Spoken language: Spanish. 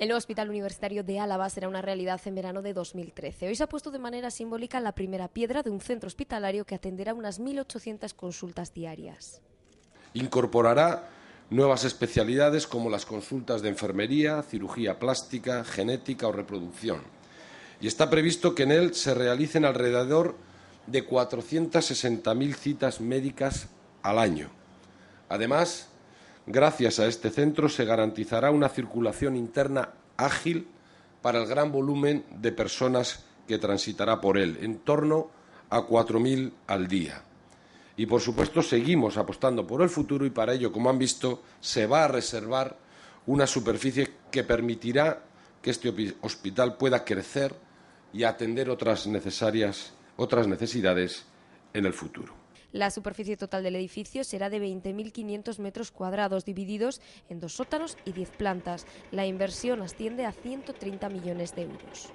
El Hospital Universitario de Álava será una realidad en verano de 2013. Hoy se ha puesto de manera simbólica la primera piedra de un centro hospitalario que atenderá unas 1.800 consultas diarias. Incorporará nuevas especialidades como las consultas de enfermería, cirugía plástica, genética o reproducción. Y está previsto que en él se realicen alrededor de 460.000 citas médicas al año. Además, Gracias a este centro se garantizará una circulación interna ágil para el gran volumen de personas que transitará por él, en torno a 4.000 al día. Y, por supuesto, seguimos apostando por el futuro y para ello, como han visto, se va a reservar una superficie que permitirá que este hospital pueda crecer y atender otras, necesarias, otras necesidades en el futuro. La superficie total del edificio será de 20.500 metros cuadrados, divididos en dos sótanos y 10 plantas. La inversión asciende a 130 millones de euros.